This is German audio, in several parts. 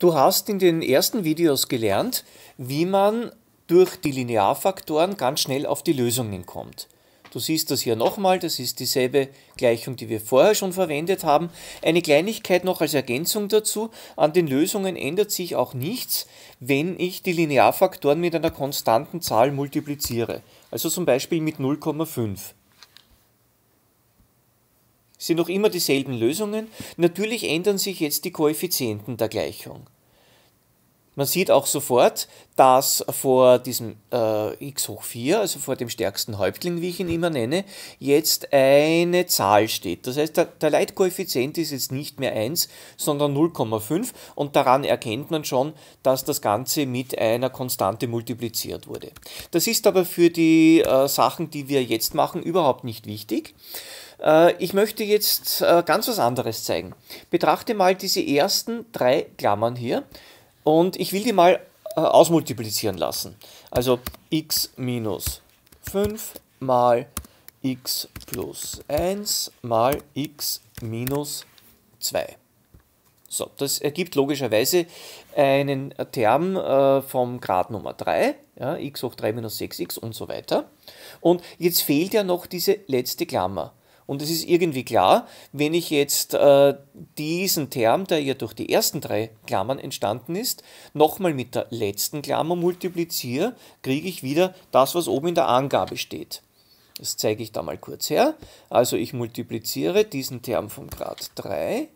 Du hast in den ersten Videos gelernt, wie man durch die Linearfaktoren ganz schnell auf die Lösungen kommt. Du siehst das hier nochmal, das ist dieselbe Gleichung, die wir vorher schon verwendet haben. Eine Kleinigkeit noch als Ergänzung dazu, an den Lösungen ändert sich auch nichts, wenn ich die Linearfaktoren mit einer konstanten Zahl multipliziere. Also zum Beispiel mit 0,5 sind noch immer dieselben Lösungen. Natürlich ändern sich jetzt die Koeffizienten der Gleichung. Man sieht auch sofort, dass vor diesem äh, x hoch 4, also vor dem stärksten Häuptling, wie ich ihn immer nenne, jetzt eine Zahl steht. Das heißt, der, der Leitkoeffizient ist jetzt nicht mehr 1, sondern 0,5 und daran erkennt man schon, dass das Ganze mit einer Konstante multipliziert wurde. Das ist aber für die äh, Sachen, die wir jetzt machen, überhaupt nicht wichtig äh, ich möchte jetzt äh, ganz was anderes zeigen. Betrachte mal diese ersten drei Klammern hier und ich will die mal äh, ausmultiplizieren lassen. Also x minus 5 mal x plus 1 mal x minus 2. So, das ergibt logischerweise einen Term äh, vom Grad Nummer 3, ja, x hoch 3 minus 6x und so weiter. Und jetzt fehlt ja noch diese letzte Klammer. Und es ist irgendwie klar, wenn ich jetzt äh, diesen Term, der ja durch die ersten drei Klammern entstanden ist, nochmal mit der letzten Klammer multipliziere, kriege ich wieder das, was oben in der Angabe steht. Das zeige ich da mal kurz her. Also ich multipliziere diesen Term von Grad 3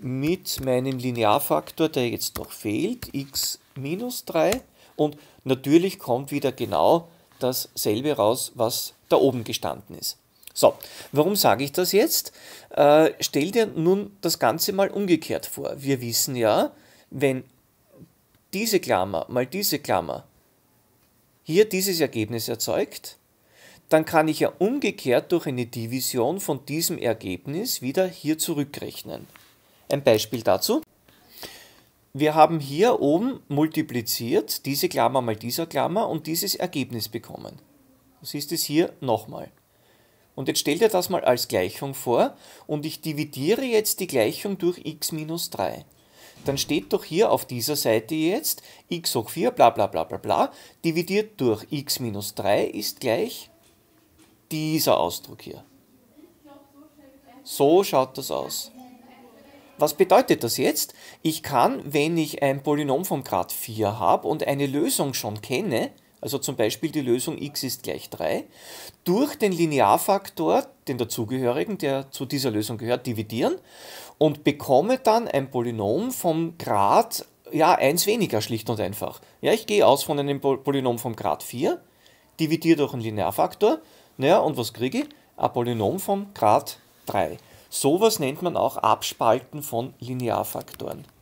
mit meinem Linearfaktor, der jetzt noch fehlt, x minus 3. Und natürlich kommt wieder genau dasselbe raus, was da oben gestanden ist. So, warum sage ich das jetzt? Äh, stell dir nun das Ganze mal umgekehrt vor. Wir wissen ja, wenn diese Klammer mal diese Klammer hier dieses Ergebnis erzeugt, dann kann ich ja umgekehrt durch eine Division von diesem Ergebnis wieder hier zurückrechnen. Ein Beispiel dazu. Wir haben hier oben multipliziert diese Klammer mal dieser Klammer und dieses Ergebnis bekommen. Das ist es hier nochmal. Und jetzt stell dir das mal als Gleichung vor und ich dividiere jetzt die Gleichung durch x minus 3. Dann steht doch hier auf dieser Seite jetzt x hoch 4 bla bla bla bla bla dividiert durch x minus 3 ist gleich dieser Ausdruck hier. So schaut das aus. Was bedeutet das jetzt? Ich kann, wenn ich ein Polynom vom Grad 4 habe und eine Lösung schon kenne, also zum Beispiel die Lösung x ist gleich 3, durch den Linearfaktor, den dazugehörigen, der zu dieser Lösung gehört, dividieren und bekomme dann ein Polynom vom Grad, ja, 1 weniger schlicht und einfach. Ja, ich gehe aus von einem Polynom vom Grad 4, dividiere durch einen Linearfaktor, naja, und was kriege ich? Ein Polynom vom Grad 3. Sowas nennt man auch Abspalten von Linearfaktoren.